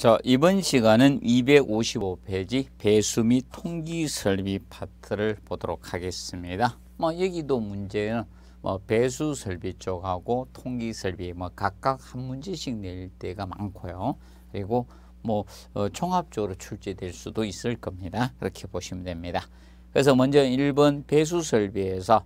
자, 이번 시간은 255페이지 배수 및 통기 설비 파트를 보도록 하겠습니다. 뭐 여기도 문제는 뭐 배수 설비 쪽하고 통기 설비 뭐 각각 한 문제씩 낼 때가 많고요. 그리고 뭐 어, 종합적으로 출제될 수도 있을 겁니다. 그렇게 보시면 됩니다. 그래서 먼저 1번 배수 설비에서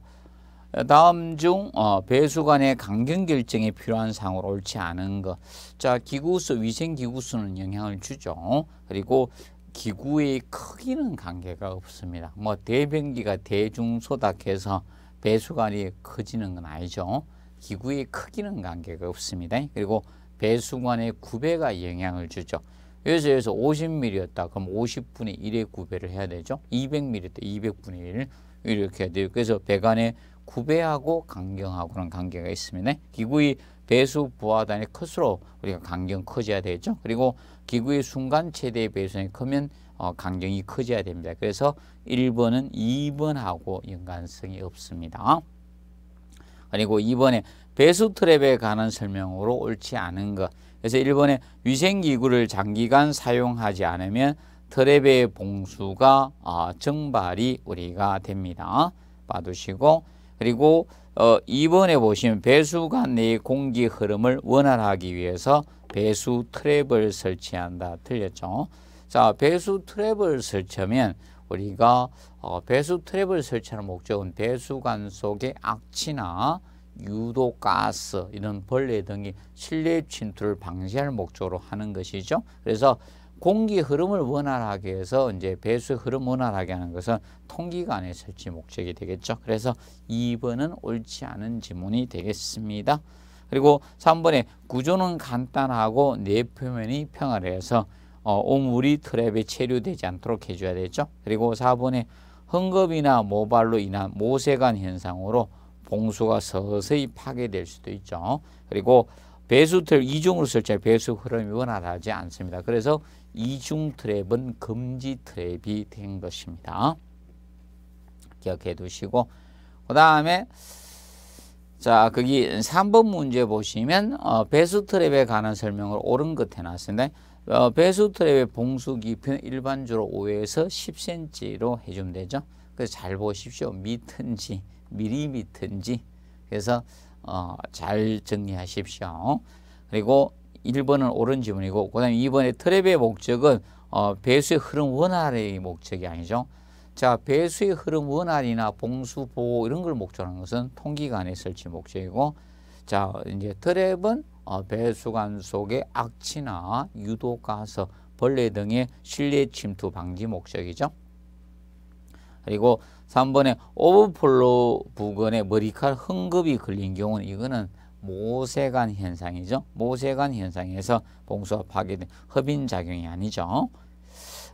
다음 중 어, 배수관의 강경 결정에 필요한 사항으로 옳지 않은 것. 자, 기구수, 위생기구수는 영향을 주죠. 그리고 기구의 크기는 관계가 없습니다. 뭐 대변기가 대중소닥해서 배수관이 커지는 건 아니죠. 기구의 크기는 관계가 없습니다. 그리고 배수관의 구배가 영향을 주죠. 그래서 여기서 50mm였다. 그럼 50분의 1의 구배를 해야 되죠. 2 0 0 m m 였 200분의 1 이렇게 해야 돼요. 그래서 배관의 구배하고 강경하고 그런 관계가 있으면 기구의 배수 부하단이 클수록 우리가 강경 커져야 되죠. 그리고 기구의 순간 최대 배수량이 크면 어, 강경이 커져야 됩니다. 그래서 1번은 2번하고 연관성이 없습니다. 그리고 2번에 배수 트랩에 관한 설명으로 옳지 않은 것. 그래서 1번에 위생기구를 장기간 사용하지 않으면 트랩의 봉수가 어, 아, 정발이 우리가 됩니다. 봐두시고 그리고 어, 2번에 보시면 배수관 내의 공기 흐름을 원활하기 위해서 배수 트랩을 설치한다. 틀렸죠? 자, 배수 트랩을 설치하면 우리가 어, 배수 트랩을 설치하는 목적은 배수관 속의 악취나 유독 가스 이런 벌레 등이 실내 침투를 방지할 목적으로 하는 것이죠. 그래서 공기 흐름을 원활하게 해서 이제 배수의 흐름 원활하게 하는 것은 통기관에 설치 목적이 되겠죠. 그래서 2번은 옳지 않은 지문이 되겠습니다. 그리고 3번에 구조는 간단하고 내 네 표면이 평활해서 어, 오물이 트랩에 체류되지 않도록 해줘야 되죠. 그리고 4번에 헝겊이나 모발로 인한 모세관 현상으로 봉수가 서서히 파괴될 수도 있죠. 그리고 배수 트랩 이중으로 설치할 배수 흐름이 원활하지 않습니다. 그래서 이중 트랩은 금지 트랩이 된 것입니다. 기억해 두시고 그 다음에 자 거기 3번 문제 보시면 어, 배수 트랩에 관한 설명을 옳은 것해 놨습니다. 어, 배수 트랩의 봉수 깊이는 일반적으로 5에서 10cm로 해주면 되죠. 그래서 잘 보십시오. 미터인지 미리미터인지 그래서 어, 잘 정리하십시오. 그리고 1번은 옳은 지문이고 그 다음에 2번의 트랩의 목적은 어, 배수의 흐름 원활의 목적이 아니죠. 자, 배수의 흐름 원활이나 봉수 보호 이런 걸 목적으로 하는 것은 통기관의 설치 목적이고 자, 이제 트랩은 어, 배수관 속의 악취나 유독 가스, 벌레 등의 실내 침투 방지 목적이죠. 그리고 3번에 오브폴로 부근에 머리칼 흥급이 걸린 경우는 이거는 모세관 현상이죠. 모세관 현상에서 봉수가 파괴된 흡인 작용이 아니죠.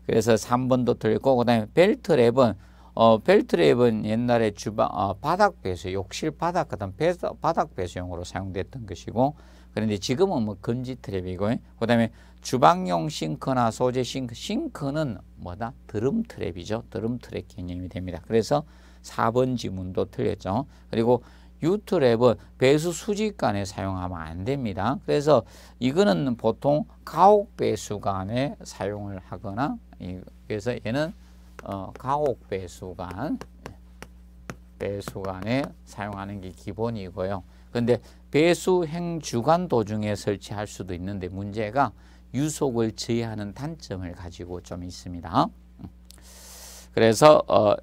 그래서 3번도 틀렸고 그다음에 벨트 랩은 어, 벨트 랩은 옛날에 주방 어, 바닥 배수, 욕실 바닥 같은 배수, 바닥 배수용으로 사용됐던 것이고 그런데 지금은 뭐 금지 트랩이고 그다음에 주방용 싱크나 소재 싱크, 싱크는 뭐다? 드럼 트랩이죠. 드럼 트랩 개념이 됩니다. 그래서 4번 지문도 틀렸죠. 그리고 유트랩은 배수 수직간에 사용하면 안 됩니다. 그래서 이거는 보통 가옥 배수관에 사용을 하거나 그래서 얘는 어, 가옥 배수관 배수관에 사용하는 게 기본이고요. 근데 배수 행주간 도중에 설치할 수도 있는데 문제가 유속을 제외하는 단점을 가지고 좀 있습니다. 그래서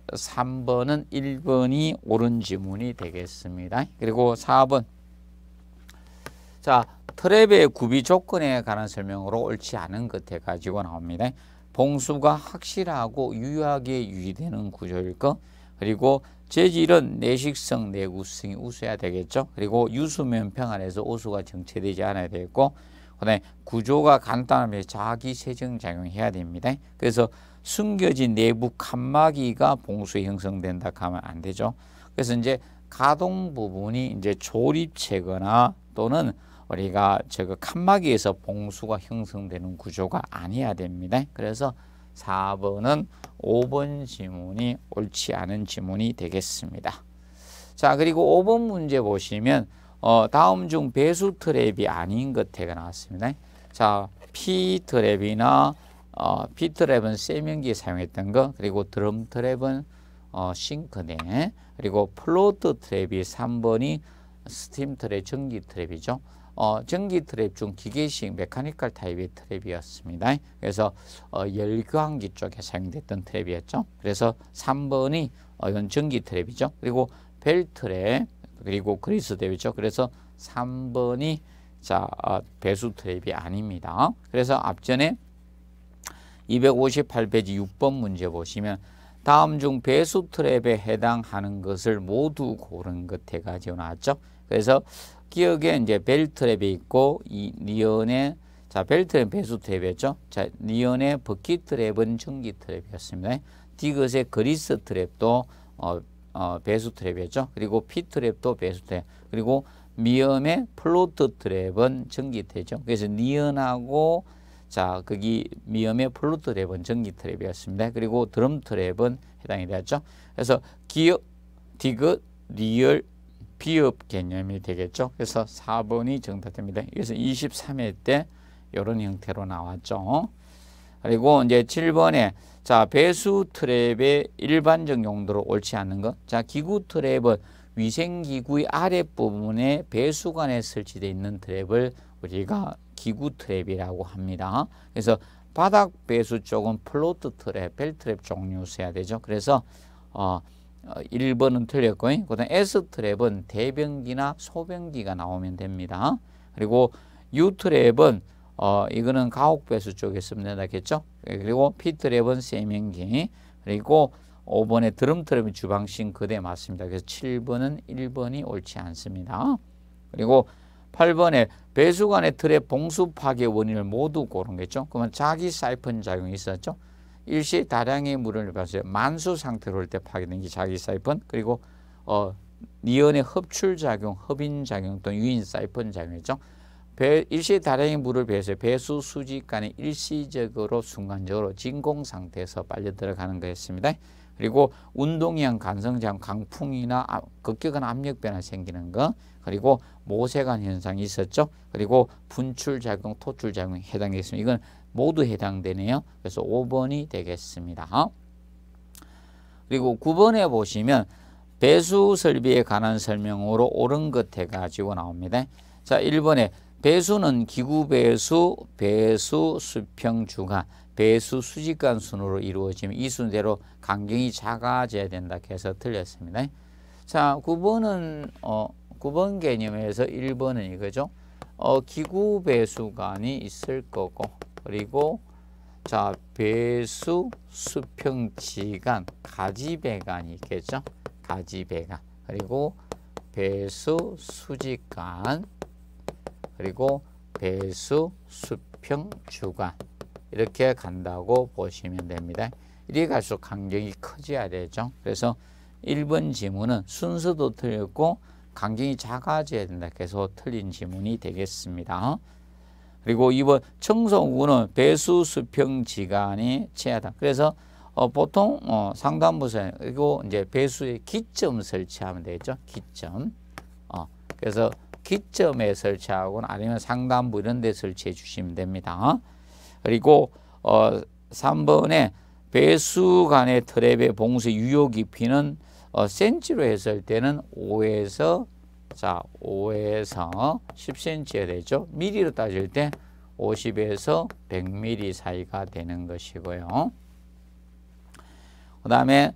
3번은 어, 1번이 옳은 지문이 되겠습니다. 그리고 4번 자 트랩의 구비 조건에 관한 설명으로 옳지 않은 것 해가지고 나옵니다. 봉수가 확실하고 유효하게 유지되는 구조일 것 그리고 재질은 내식성, 내구성이 우수해야 되겠죠. 그리고 유수면 평안에서 오수가 정체되지 않아야 되겠고 그다음에 구조가 간단하면 자기 세정 작용해야 됩니다. 그래서 숨겨진 내부 칸막이가 봉수에 형성된다 하면 안 되죠. 그래서 이제 가동 부분이 이제 조립체거나 또는 우리가 저거 칸막이에서 봉수가 형성되는 구조가 아니어야 됩니다. 그래서 4번은 5번 지문이 옳지 않은 지문이 되겠습니다. 자, 그리고 5번 문제 보시면 어, 다음 중 배수 트랩이 아닌 것태가 나왔습니다. 자, P 트랩이나 어, P 트랩은 세면기 사용했던 거, 그리고 드럼 트랩은 어, 싱크대, 그리고 플로트 트랩이 3번이 스팀 트랩, 전기 트랩이죠. 어, 전기 트랩 중 기계식 메카니컬 타입의 트랩이었습니다. 그래서 어, 열교환기 쪽에 사용됐던 트랩이었죠. 그래서 3번이 어, 이건 전기 트랩이죠. 그리고 벨 트랩, 그리고 그리스 대회죠. 그래서 3번이 자 아, 배수 트랩이 아닙니다. 그래서 앞전에 258페이지 6번 문제 보시면 다음 중 배수 트랩에 해당하는 것을 모두 고른 것세 가지 나왔죠. 그래서 기억에 이제 벨트랩이 있고 이니언의자 벨트랩 배수 트랩이었죠. 자니언의 버킷 트랩은 전기 트랩이었습니다. 디귿의 그리스 트랩도 어, 어, 배수 트랩이었죠. 그리고 피 트랩도 배수 트랩. 그리고 미음의 플로트 트랩은 전기 트랩이죠. 그래서 니은하고 자 거기 미음의 플루트 랩은 전기 트랩이었습니다. 그리고 드럼 트랩은 해당이 되었죠. 그래서 기업, 디귿, 리얼, 비업 개념이 되겠죠. 그래서 4번이 정답됩니다. 그래서 23회 때 이런 형태로 나왔죠. 그리고 이제 7번에 자, 배수 트랩의 일반적 용도로 옳지 않은 것. 자, 기구 트랩은 위생기구의 아랫부분에 배수관에 설치되어 있는 트랩을 우리가 기구 트랩이라고 합니다. 그래서 바닥 배수 쪽은 플로트 트랩, 벨 트랩 종류 써야 되죠. 그래서 어, 1번은 어, 틀렸고, 그 다음 S 트랩은 대변기나 소변기가 나오면 됩니다. 그리고 U 트랩은 어, 이거는 가옥배수 쪽에 쓰면 된다겠죠? 예, 그리고 피트랩은 세면기 그리고 5번에 드럼트럼이 주방신 그대 맞습니다. 그래서 7번은 1번이 옳지 않습니다. 그리고 8번에 배수관의 틀의 봉수 파괴 원인을 모두 고른겠죠. 그러면 자기 사이펀 작용이 있었죠. 일시 다량의 물을 봐서 만수 상태로 올 때 파괴된 게 자기 사이펀 그리고 어, 니온의 흡출 작용, 흡인 작용 또 유인 사이펀 작용이죠. 배, 일시 다량의 물을 배수해 배수 수직 간에 일시적으로 순간적으로 진공 상태에서 빨려 들어가는 거였습니다. 그리고 운동형 간성장 강풍이나 급격한 압력 변화 생기는 거 그리고 모세관 현상이 있었죠. 그리고 분출 작용, 토출 작용에 해당되겠습니다. 이건 모두 해당되네요. 그래서 5번이 되겠습니다. 그리고 9번에 보시면 배수 설비에 관한 설명으로 옳은 것 해가지고 나옵니다. 자, 1번에 배수는 기구 배수, 배수 수평 중하, 배수 수직간 순으로 이루어지면 이 순대로 강경이 작아져야 된다 해서 틀렸습니다. 자, 9번은 어, 9번 개념에서 1번은 이거죠. 어, 기구 배수관이 있을 거고 그리고 자, 배수 수평 지간 가지 배관이 있겠죠. 가지 배관. 그리고 배수 수직간 그리고 배수, 수평, 주간 이렇게 간다고 보시면 됩니다. 이리 갈수록 간격이 커져야 되죠. 그래서 1번 지문은 순서도 틀렸고 간격이 작아져야 된다. 계속 틀린 지문이 되겠습니다. 그리고 2번 청소구는 배수, 수평, 지간이 최하다. 그래서 어, 보통 어, 상담부서 그리고 이제 배수의 기점 설치하면 되겠죠. 기점. 어, 그래서 기점에 설치하고 아니면 상담부 이런 데 설치해 주시면 됩니다. 그리고 어 3번에 배수 간의 트랩의 봉수 유효 깊이는 어 센치로 했을 때는 5에서 자 5에서 10cm에 되죠. 미리로 따질 때 50에서 100mm 사이가 되는 것이고요. 그 다음에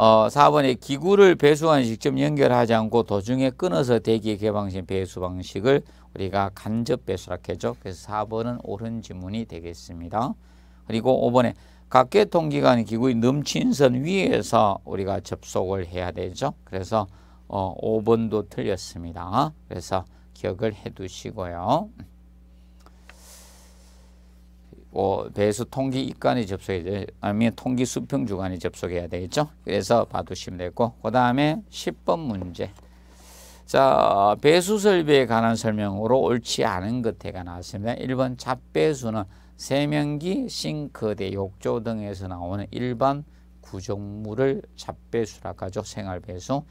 어, 4번에 기구를 배수관 직접 연결하지 않고 도중에 끊어서 대기 개방식 배수 방식을 우리가 간접 배수라 해죠. 그래서 4번은 옳은 지문이 되겠습니다. 그리고 5번에 각계통기관 기구의 넘친 선 위에서 우리가 접속을 해야 되죠. 그래서 어, 5번도 틀렸습니다. 그래서 기억을 해 두시고요. 뭐 배수 통기 입간이 접속해야 돼. 아니면 통기 수평 주간이 접속해야 되겠죠. 그래서 봐두시면 되고 그 다음에 10번 문제. 자, 배수 설비에 관한 설명으로 옳지 않은 것에가 나왔습니다. 1번 잡배수는 세면기, 싱크대, 욕조 등에서 나오는 일반 구조물을 잡배수라고 하죠. 생활배수.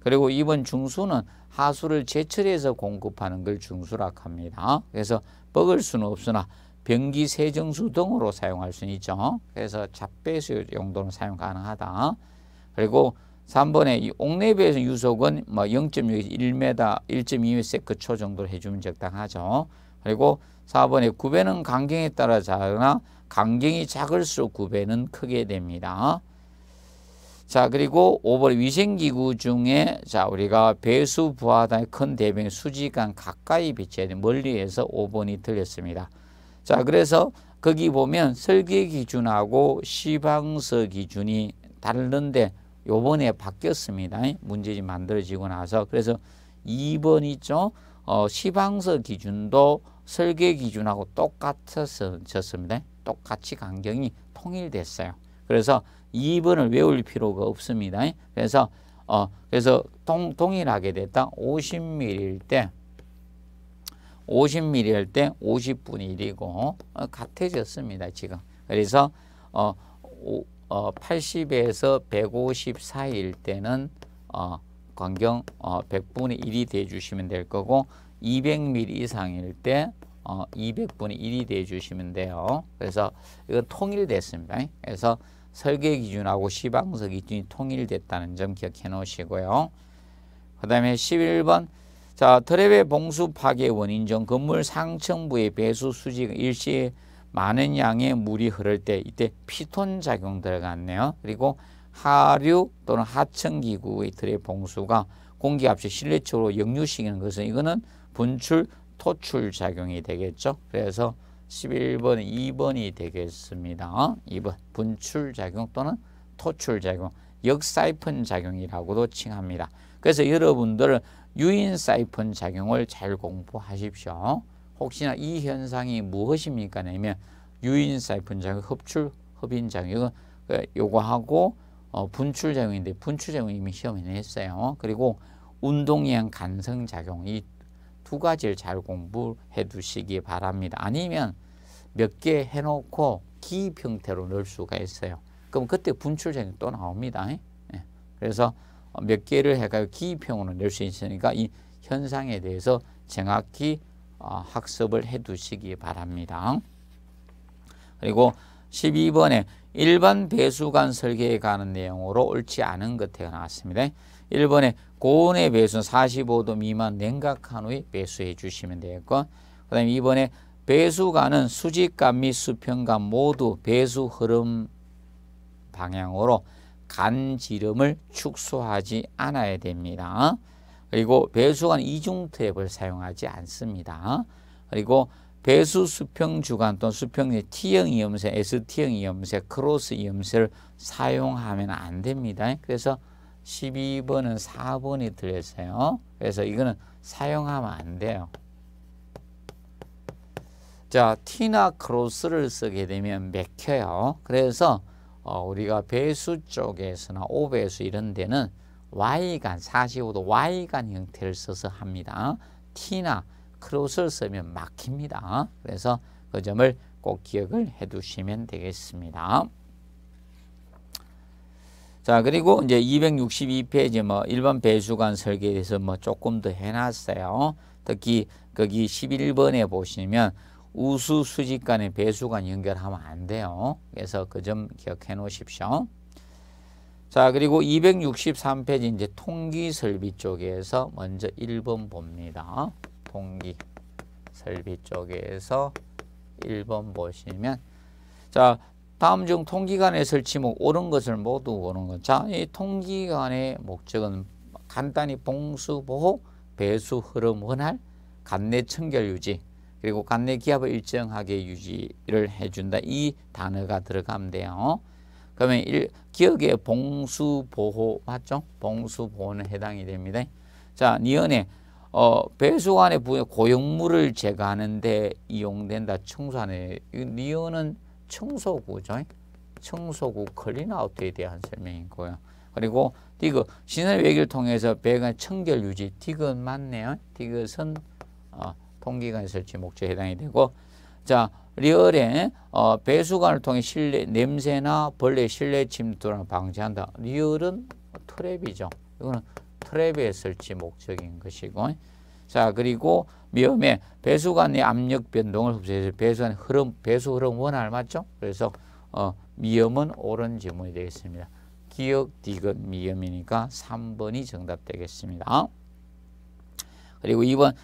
그리고 2번 중수는 하수를 제철해서 공급하는 걸 중수라고 합니다. 그래서 먹을 수는 없으나 변기 세정수 등으로 사용할 수 있죠. 그래서 잡배수 용도는 사용 가능하다. 그리고 3번에 이옥내배에 유속은 뭐0 6에 1m, 1.2m세 정도로 해주면 적당하죠. 그리고 4번에 구배는 강경에 따라 작으나 강경이 작을수록 구배는 크게 됩니다. 자 그리고 5번 위생기구 중에 자 우리가 배수 부하단의 큰 대변 수직간 가까이 비치야돼 멀리에서 5번이 틀렸습니다. 자, 그래서 거기 보면 설계 기준하고 시방서 기준이 다른데 요번에 바뀌었습니다. 문제집 만들어지고 나서 그래서 2번 있죠. 어, 시방서 기준도 설계 기준하고 똑같았습니다. 똑같이 강경이 통일됐어요. 그래서 2번을 외울 필요가 없습니다. 그래서 어, 그래서 동, 동일하게 됐다. 50mm일 때 50mm 할때 50분의 1이고 어, 같아졌습니다. 지금. 그래서 어, 어, 80에서 150 사이일 때는 어, 광경 어, 100분의 1이 돼주시면 될 거고 200mm 이상일 때 어, 200분의 1이 돼주시면 돼요. 그래서 이거 통일됐습니다. 그래서 설계 기준하고 시방석 기준이 통일됐다는 점 기억해 놓으시고요. 그 다음에 11번 자, 트레의 봉수 파괴 원인 중 건물 상층부의 배수 수직 일시에 많은 양의 물이 흐를 때 이때 피톤 작용 들어갔네요. 그리고 하류 또는 하층 기구의 트레 봉수가 공기 압축 실내층으로 역류시키는 것은 이거는 분출 토출 작용이 되겠죠. 그래서 11번 2번이 되겠습니다. 2번 분출 작용 또는 토출 작용 역사이픈 작용이라고도 칭합니다. 그래서 여러분들은 유인 사이펀 작용을 잘 공부하십시오. 혹시나 이 현상이 무엇입니까? 아니면 유인 사이펀 작용, 흡출, 흡인 작용, 그 요거하고 어, 분출 작용인데 분출 작용 이미 시험에 냈어요. 그리고 운동량 간성 작용 이 두 가지를 잘 공부해 두시기 바랍니다. 아니면 몇 개 해놓고 기입 형태로 넣을 수가 있어요. 그럼 그때 분출 작용 또 나옵니다. 예. 그래서 몇 개를 해가지고 기입형으로 낼 수 있으니까 이 현상에 대해서 정확히 어, 학습을 해두시기 바랍니다. 그리고 12번에 일반 배수관 설계에 관한 내용으로 옳지 않은 것에 나왔습니다. 1번에 고온의 배수는 45도 미만 냉각한 후에 배수해 주시면 되겠고 그 다음에 2번에 배수관은 수직관 및 수평관 모두 배수 흐름 방향으로 간지름을 축소하지 않아야 됩니다. 그리고 배수관 이중 탭을 사용하지 않습니다. 그리고 배수 수평 주간 또는 수평의 T형 이음새, S형 이음새, 크로스 이음새를 사용하면 안 됩니다. 그래서 12번은 4번이 들렸어요. 그래서 이거는 사용하면 안 돼요. 자, T나 크로스를 쓰게 되면 맥혀요. 그래서 어, 우리가 배수 쪽에서나 오배수 이런 데는 Y간, 45도 Y간 형태를 써서 합니다. T나 크로스를 쓰면 막힙니다. 그래서 그 점을 꼭 기억을 해 두시면 되겠습니다. 자, 그리고 이제 262페이지 뭐 1번 배수관 설계에 대해서 뭐 조금 더 해놨어요. 특히 거기 11번에 보시면 우수 수직 간의 배수 관 연결하면 안 돼요. 그래서 그 점 기억해 놓으십시오. 자, 그리고 263페이지 이제 통기 설비 쪽에서 먼저 1번 봅니다. 통기 설비 쪽에서 1번 보시면 자, 다음 중 통기관의 설치목 옳은 것을 모두 옳은 것. 자, 이 통기관의 목적은 간단히 봉수 보호, 배수 흐름 원활, 간내 청결 유지, 그리고 간내 기압을 일정하게 유지를 해준다. 이 단어가 들어가면 돼요. 그러면 일, 기억에 봉수보호 맞죠? 봉수보호는 해당이 됩니다. 자, 니은에 어, 배수관의 부에 고용물을 제거하는데 이용된다. 청소하는 니은은 청소구죠. 청소구 클린아웃에 대한 설명이고요. 그리고 디귿 신의 외기를 통해서 배관 청결 유지 디귿 맞네요. 디귿은 어, 통기관 설치 목적에 해당이 되고 자 리얼에 어, 배수관을 통해 실내 냄새나 벌레 실내 침투를 방지한다. 리얼은 트랩이죠. 이거는 트랩에 설치 목적인 것이고 자 그리고 미음에 배수관의 압력 변동을 흡수해서 배수관 흐름 배수 흐름 원활 맞죠? 그래서 어, 미음은 옳은 질문이 되겠습니다. 기억 디귿 미음이니까 3번이 정답 되겠습니다. 그리고 2번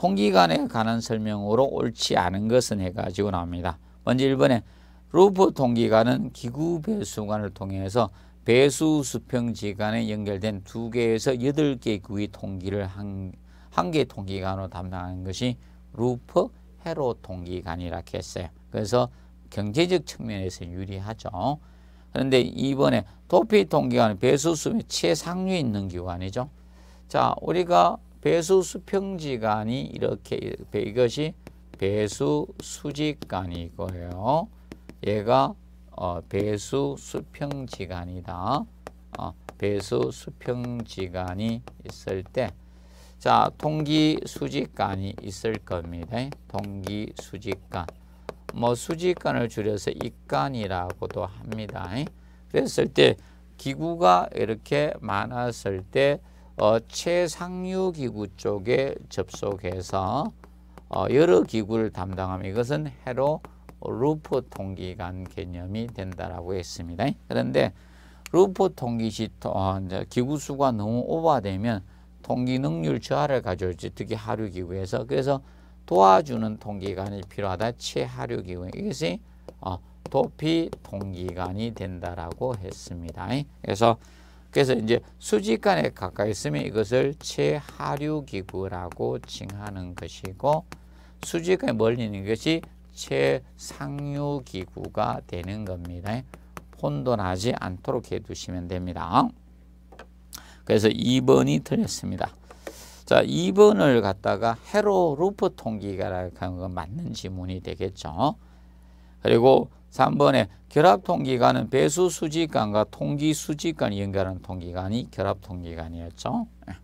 통기관에 관한 설명으로 옳지 않은 것은 해가지고 나옵니다. 먼저 1번에 루프 통기관은 기구 배수관을 통해서 배수 수평지간에 연결된 두개에서 8개의 구의 통기를 한, 한개 통기관으로 담당하는 것이 루프 해로 통기관이라고 했어요. 그래서 경제적 측면에서 유리하죠. 그런데 이번에 도피 통기관은 배수수의 최상류에 있는 기관이죠. 자, 우리가 배수 수평지간이 이렇게 이것이 배수 수직간이고요. 얘가 어, 배수 수평지간이다. 어, 배수 수평지간이 있을 때, 자 통기 수직간이 있을 겁니다. 통기 수직간, 뭐 수직간을 줄여서 입간이라고도 합니다. 그랬을 때 기구가 이렇게 많았을 때 어, 최상류 기구 쪽에 접속해서 어, 여러 기구를 담당하면 이것은 해로 루프 통기관 개념이 된다라고 했습니다. 그런데 루프 통기 시통 어, 기구 수가 너무 오버되면 통기 능률 저하를 가져올지 특히 하류 기구에서 그래서 도와주는 통기관이 필요하다 최하류 기구 이것이 어, 도피 통기관이 된다라고 했습니다. 그래서 그래서 이제 수직간에 가까이 있으면 이것을 최하류기구라고 칭하는 것이고 수직간에 멀리 있는 것이 최상류기구가 되는 겁니다. 혼돈하지 않도록 해두시면 됩니다. 그래서 2번이 틀렸습니다. 자, 2번을 갖다가 헤로 루프 통기가라고 하는 건 맞는 지문이 되겠죠. 그리고 3번에 결합통기관은 배수수직관과통기수직관이 연결하는 통기관이 결합통기관이었죠. 예.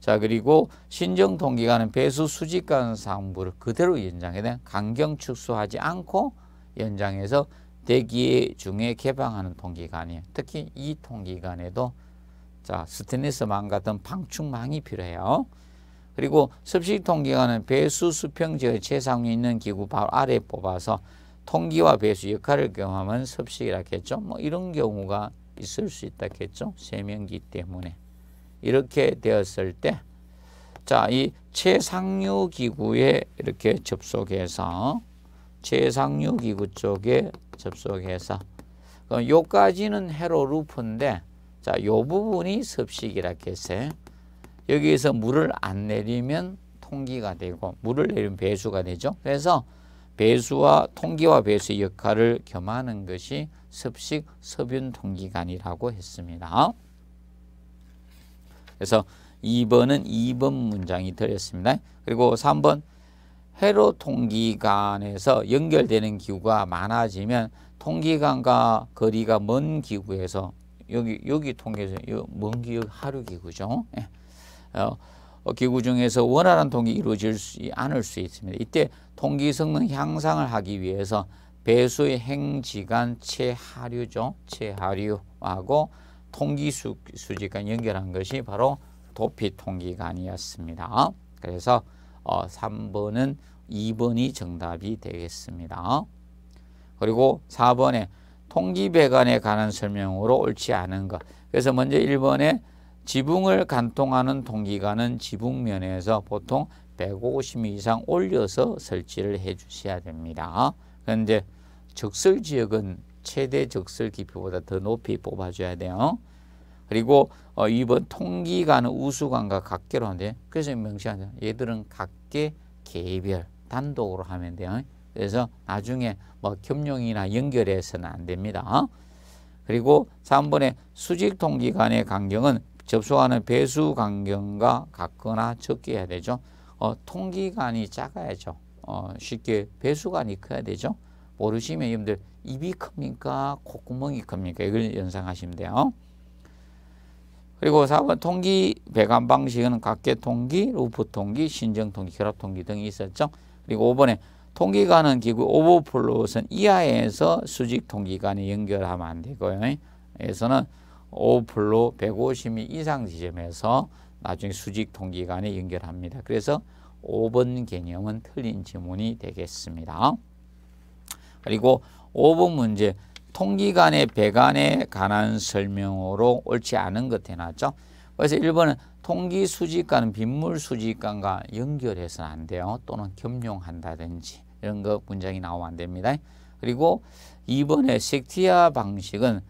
자 그리고 신정통기관은 배수수지관 상부를 그대로 연장해서 강경 축소하지 않고 연장해서 대기 중에 개방하는 통기관이에요. 특히 이 통기관에도 자 스테인리스망 같은 방충망이 필요해요. 그리고 습식통기관은 배수수평지의 최상위 있는 기구 바로 아래 뽑아서 통기와 배수 역할을 경험한 섭식이라 했죠. 뭐 이런 경우가 있을 수 있다 했죠. 세면기 때문에. 이렇게 되었을 때 자, 이 최상류 기구에 이렇게 접속해서 최상류 기구 쪽에 접속해서 그럼 요까지는 헤로 루프인데 자, 요 부분이 섭식이라 했어요. 여기에서 물을 안 내리면 통기가 되고 물을 내리면 배수가 되죠. 그래서 배수와 통기와 배수의 역할을 겸하는 것이 습식 섭윤 통기관이라고 했습니다. 그래서 2번은 2번 문장이 들렸습니다. 그리고 3번 회로 통기관에서 연결되는 기구가 많아지면 통기관과 거리가 먼 기구에서 여기 여기 통기서 먼기 하류 기구죠. 예. 어, 어, 기구 중에서 원활한 통이 이루어질 수 않을 수 있습니다. 이때 통기 성능 향상을 하기 위해서 배수의 행지간 최하류죠. 최하류하고 통기 수, 수지간 연결한 것이 바로 도피 통기관이었습니다. 그래서 3번은 어, 2번이 정답이 되겠습니다. 그리고 4번에 통기 배관에 관한 설명으로 옳지 않은 것. 그래서 먼저 1번에 지붕을 관통하는 통기관은 지붕면에서 보통 150mm 이상 올려서 설치를 해 주셔야 됩니다. 그런데 적설 지역은 최대 적설 깊이보다 더 높이 뽑아줘야 돼요. 그리고 어, 2번 통기관은 우수관과 각계로 한대 그래서 명시하죠. 얘들은 각계 개별 단독으로 하면 돼요. 그래서 나중에 뭐 겸용이나 연결해서는 안 됩니다. 그리고 3번에 수직 통기관의 간격은 접속하는 배수 간격과 같거나 적게 해야 되죠. 어, 통기관이 작아야죠. 어, 쉽게 배수관이 커야 되죠. 모르시면 여러분들 입이 큽니까? 콧구멍이 큽니까? 이걸 연상하시면 돼요. 그리고 4번 통기 배관 방식은 각계 통기, 루프 통기, 신정 통기, 결합 통기 등이 있었죠. 그리고 5번에 통기관은 기구 오버플롯은 이하에서 수직 통기관에 연결하면 안 되고요. 에서는 오버플로 150미 이상 지점에서 나중에 수직 동기관에 연결합니다. 그래서 5번 개념은 틀린 지문이 되겠습니다. 그리고 5번 문제 통기관의 배관에 관한 설명으로 옳지 않은 것 해놨죠. 그래서 1번은 통기 수직관은 빗물 수직관과 연결해서는 안 돼요. 또는 겸용한다든지 이런 거 문장이 나오면 안 됩니다. 그리고 2번에 섹티아 방식은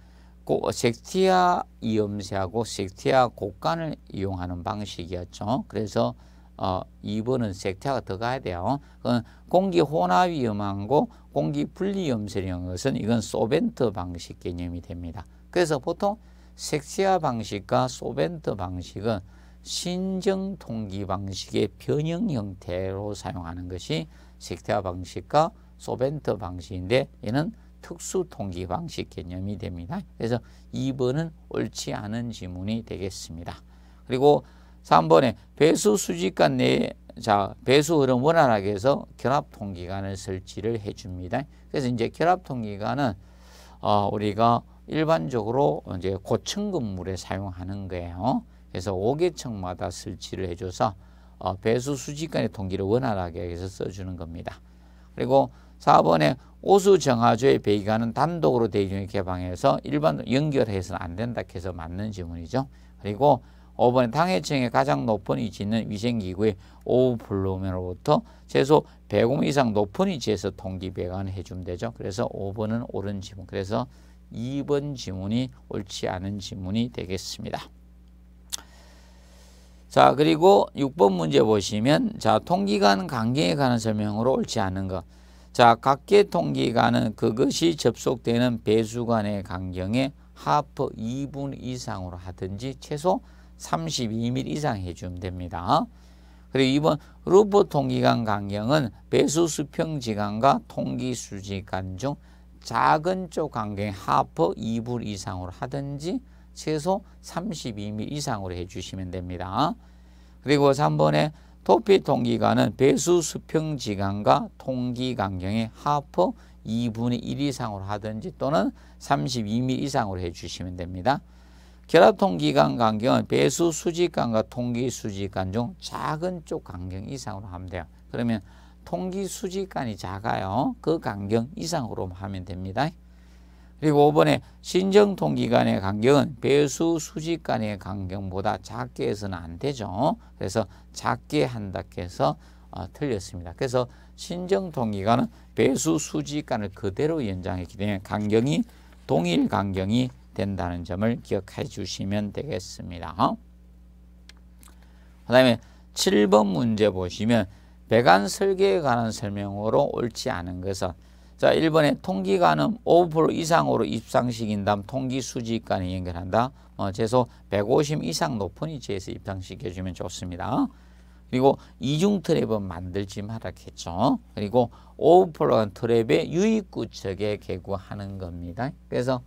섹티아 이음새하고 섹티아 곡간을 이용하는 방식이었죠. 그래서 어, 2번은 섹티아가 들가야 돼요. 공기 혼합 위험하고 공기 분리 염세라는 것은 이건 소벤트 방식 개념이 됩니다. 그래서 보통 섹티아 방식과 소벤트 방식은 신정 통기 방식의 변형 형태로 사용하는 것이 섹티아 방식과 소벤트 방식인데 얘는 특수 통기 방식 개념이 됩니다. 그래서 2번은 옳지 않은 지문이 되겠습니다. 그리고 3번에 배수 수직간 내 자, 배수 흐름 원활하게 해서 결합 통기관을 설치를 해 줍니다. 그래서 이제 결합 통기관은 어, 우리가 일반적으로 이제 고층 건물에 사용하는 거예요. 그래서 5개층마다 설치를 해 줘서 어, 배수 수직간의 통기를 원활하게 해서 써 주는 겁니다. 그리고 4번에 오수정화조의 배기관은 단독으로 대기 중에 개방해서 일반 연결해서는 안 된다 해서 맞는 지문이죠. 그리고 5번에 당해층에 가장 높은 위치 있는 위생기구의 오후블루면으로부터 최소 100옴 이상 높은 위치에서 통기배관 해주면 되죠. 그래서 5번은 옳은 지문. 그래서 2번 지문이 옳지 않은 지문이 되겠습니다. 자 그리고 6번 문제 보시면 자 통기관 강경에 관한 설명으로 옳지 않은 것. 자, 각계 통기관은 그것이 접속되는 배수관의 강경에 하프 2분 이상으로 하든지 최소 32mm 이상 해주면 됩니다. 그리고 2번 루프 통기관 강경은 배수 수평 지간과 통기 수직간 중 작은 쪽 강경의 하프 2분 이상으로 하든지 최소 32mm 이상으로 해주시면 됩니다. 그리고 3번에 도피통기관은 배수 수평 지간과 통기 간경의 하프 2분의 1 이상으로 하든지 또는 32mm 이상으로 해주시면 됩니다. 결합통기간 간경은 배수 수직간과 통기 수직간 중 작은 쪽 간경 이상으로 하면 돼요. 그러면 통기 수직간이 작아요. 그 간경 이상으로 하면 됩니다. 그리고 5번에 신정통기관의 간격은 배수 수직 간의 간격보다 작게 해서는 안 되죠. 그래서 작게 한다 해서 어, 틀렸습니다. 그래서 신정통기간은 배수 수직 간을 그대로 연장했기 때문에 간격이 동일 간격이 된다는 점을 기억해 주시면 되겠습니다. 어? 그 다음에 7번 문제 보시면 배관 설계에 관한 설명으로 옳지 않은 것은 자, 1번에 통기관음5% 이상으로 입상식 인음 통기 수지관에 연결한다. 어, 최소 150 이상 높은 위치에서 입상시켜 주면 좋습니다. 그리고 이중 트랩은 만들지 말았겠죠. 그리고 오버플러한 트랩의 유입구척에 개구하는 겁니다. 그래서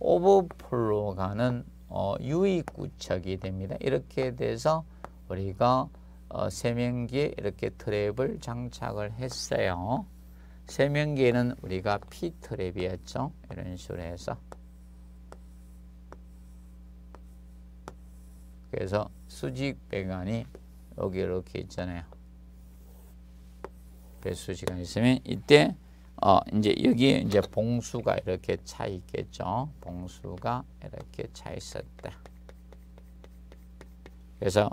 오버플로가는 어, 유입구척이 됩니다. 이렇게 돼서 우리가 어, 세면기에 이렇게 트랩을 장착을 했어요. 세면기에는 우리가 피트랩이었죠 이런 식으로 해서 그래서 수직 배관이 여기 이렇게 있잖아요. 배수지가 있으면 이때 어 이제 여기 이제 봉수가 이렇게 차 있겠죠. 봉수가 이렇게 차 있었다. 그래서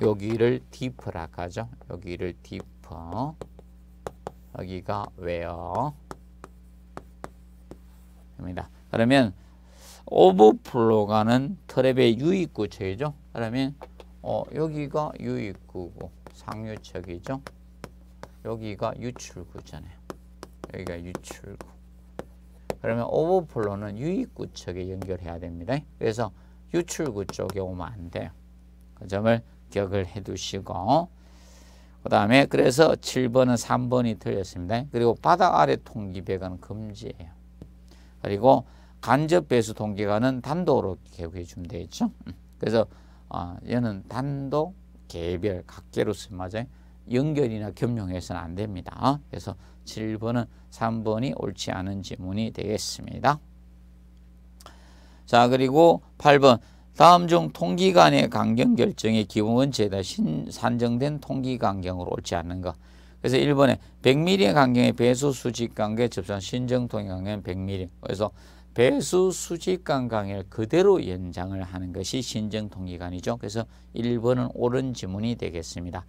여기를 디프라 하죠. 여기를 디퍼. 여기가 where 입니다. 그러면 오버플로가는 트랩의 유입구체이죠. 그러면 어, 여기가 유입구고 상유척이죠. 여기가 유출구잖아요. 여기가 유출구. 그러면 오버플로는 유입구 쪽에 연결해야 됩니다. 그래서 유출구 쪽에 오면 안 돼요. 그 점을 기억을 해두시고 그 다음에 그래서 7번은 3번이 틀렸습니다. 그리고 바다 아래 통기 배관 금지예요. 그리고 간접 배수 통기관은 단독으로 개국해 주면 되겠죠. 음. 그래서 어, 얘는 단독, 개별, 각계로서 맞아요. 연결이나 겸용해서는 안 됩니다. 어? 그래서 7번은 3번이 옳지 않은 지문이 되겠습니다. 자 그리고 8번 다음 중통기관의 강경 결정의 기본 은제다 신, 산정된 통기 강경으로 옳지 않는가. 그래서 1번에 100mm의 강경의 배수 수직 강경에 접선 신정 통의 강경은 100mm. 그래서 배수 수직 강경을 그대로 연장을 하는 것이 신정 통기간이죠. 그래서 1번은 옳은 지문이 되겠습니다.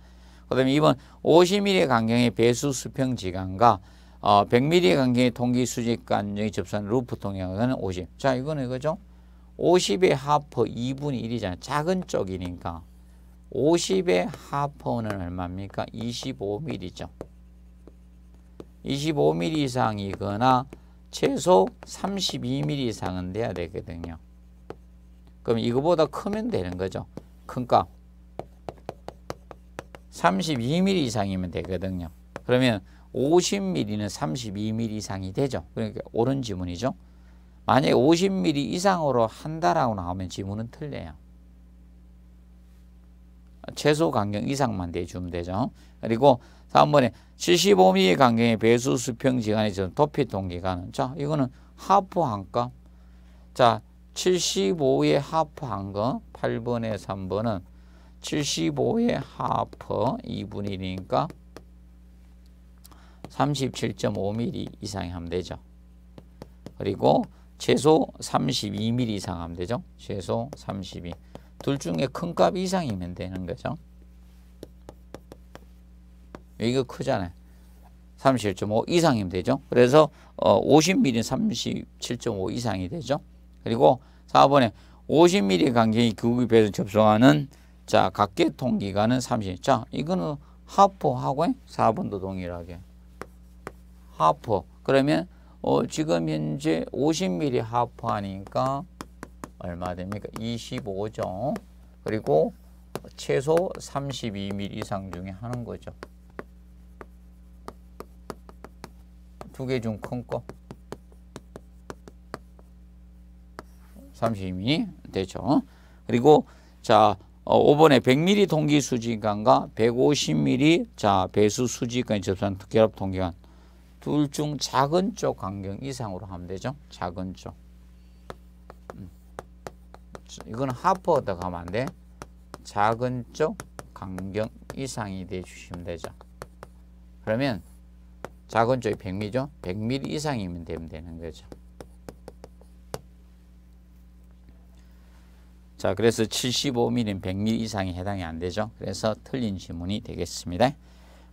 그 다음에 2번 50mm의 강경의 배수 수평 지간과 100mm의 어, 강경의 통기 수직 간경이 접선 루프 통의 강경은 50. 자, 이거는 이거죠. 50의 하퍼 2분의 1이잖아요. 작은 쪽이니까 50의 하퍼는 얼마입니까? 25mm죠. 25mm 이상이거나 최소 32mm 이상은 돼야 되거든요. 그럼 이거보다 크면 되는 거죠. 큰값 32mm 이상이면 되거든요. 그러면 50mm는 32mm 이상이 되죠. 그러니까 옳은 지문이죠. 만약에 50mm 이상으로 한다라고 나오면 지문은 틀려요. 최소 간경 이상만 대주면 되죠. 그리고 3번에 75mm 간경의 배수 수평 지간이 도피 통기간은 자 이거는 하프 한값 자 75의 하프 한거 8번에 3번은 75의 하프 2분의 1이니까 37.5mm 이상이 하면 되죠. 그리고 최소 32mm 이상 하면 되죠. 최소 32. 둘 중에 큰 값 이상이면 되는 거죠. 이거 크잖아요. 37.5 이상이면 되죠. 그래서 50mm는 어, 37.5 이상이 되죠. 그리고 4번에 50mm 간격이 구급에서 접속하는 자 각계통 기간은 30. 자 이거는 하프하고 4번도 동일하게 하프. 그러면 어, 지금 현재 50mm 하프하니까 얼마 됩니까? 25죠. 그리고 최소 32mm 이상 중에 하는 거죠. 두 개 중 큰 거. 32mm 되죠. 그리고 자 어, 5번에 100mm 동기 수지관과 150mm 자 배수 수지관 접선 결합 동기관 둘중 작은 쪽 간경 이상으로 하면 되죠. 작은 쪽. 음. 이건 하퍼더 가면 안 돼. 작은 쪽 간경 이상이 돼 주시면 되죠. 그러면 작은 쪽이 100mm죠. 100mm 이상이면 되면 되는 거죠. 자, 그래서 75mm는 100mm 이상이 해당이 안 되죠. 그래서 틀린 지문이 되겠습니다.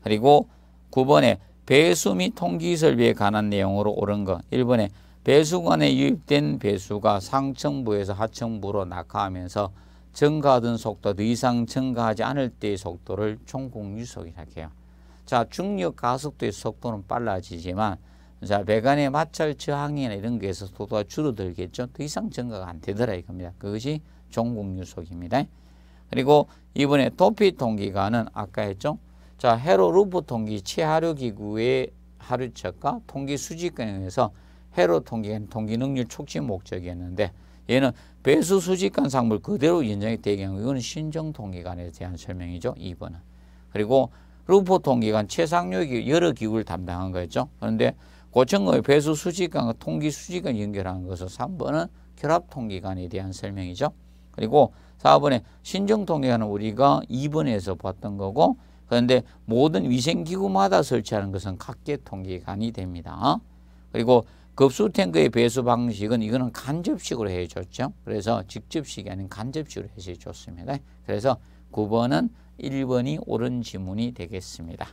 그리고 9번에 배수 및 통기 설비에 관한 내용으로 옳은 것. 1번에 배수관에 유입된 배수가 상층부에서 하층부로 낙하하면서 증가하던 속도 더 이상 증가하지 않을 때의 속도를 총공유속이라고 해요. 자, 중력 가속도의 속도는 빨라지지만 자, 배관의 마찰 저항이나 이런 거에 서 속도가 줄어들겠죠. 더 이상 증가가 안 되더라 이겁니다. 그것이 종공유속입니다. 그리고 이번에 도피 통기관은 아까 했죠. 자, 헤로루프 통기 치하류기구의 하류척과 통기 수직관에 의해서 헤로 통기는 통기 능률 촉진 목적이었는데 얘는 배수 수직관 상물 그대로 인정이 되게 한 이건 신정 통기관에 대한 설명이죠. 2번은. 그리고 루프 통기관 최상류기 여러 기구를 담당한 거였죠. 그런데 고층의 배수 수직관과 통기 수직을 연결한 것은 3번은 결합 통기관에 대한 설명이죠. 그리고 4번에 신정 통기관은 우리가 2번에서 봤던 거고 그런데 모든 위생기구마다 설치하는 것은 각계 통계관이 됩니다. 그리고 급수탱크의 배수 방식은 이거는 간접식으로 해줬죠. 그래서 직접식이 아닌 간접식으로 해줬습니다. 그래서 9번은 1번이 옳은 지문이 되겠습니다.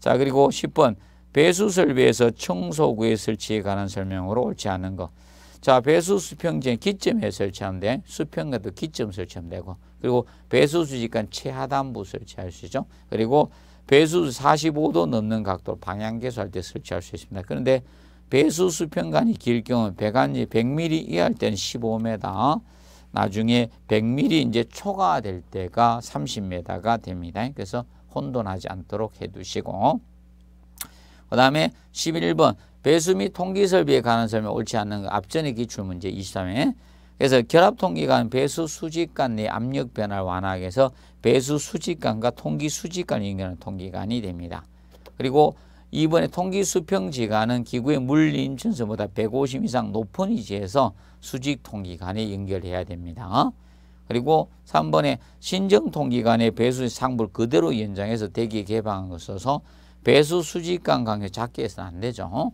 자 그리고 10번 배수 설비에서 청소구의 설치에 관한 설명으로 옳지 않은 것. 자, 배수 수평지에 기점에 설치하면 수평에도 기점 설치하면 되고 그리고 배수 수직간 최하단부 설치할 수 있죠. 그리고 배수 45도 넘는 각도 방향 계수할 때 설치할 수 있습니다. 그런데 배수 수평간이 길 경우 배관이 100mm 이하일 때는 15m, 나중에 100mm 이제 초과될 때가 30m가 됩니다. 그래서 혼돈하지 않도록 해두시고 그 다음에 11번 배수 및 통기 설비에 관한 설명 옳지 않는 그 앞전의 기출 문제 23회. 그래서 결합 통기관 배수 수직관내 압력 변화를 완화하기 위해서 배수 수직관과 통기 수직관을 연결하는 통기관이 됩니다. 그리고 이번에 통기 수평지간은 기구의 물림 전수보다150 이상 높은 위치에서 수직 통기관에 연결해야 됩니다. 그리고 3번에 신정 통기관의 배수 상부를 그대로 연장해서 대기 개방한 것을 써서 배수 수직관 간격 작게 해서는 안 되죠.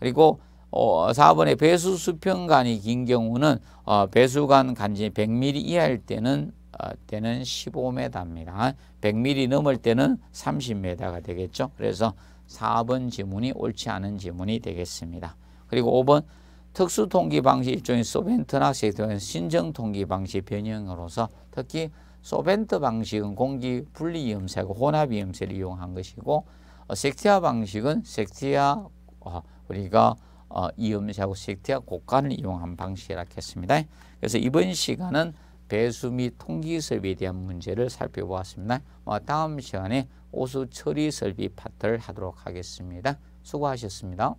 그리고 어, 4번에 배수 수평간이 긴 경우는 어, 배수관 간지 100mm 이하일 때는 어, 때는 15m입니다. 100mm 넘을 때는 30m가 되겠죠. 그래서 4번 지문이 옳지 않은 지문이 되겠습니다. 그리고 5번 특수 통기 방식 일종의 소벤트나 세도는 신정 통기 방식 변형으로서 특히 소벤트 방식은 공기 분리 염음새고 혼합 염음새를 이용한 것이고 어, 섹티아 방식은 섹티아 어, 우리가 어, 이음샤하고식트와고간을 이용한 방식이라 했습니다. 그래서 이번 시간은 배수 및 통기설비에 대한 문제를 살펴보았습니다. 어, 다음 시간에 오수 처리설비 파트를 하도록 하겠습니다. 수고하셨습니다.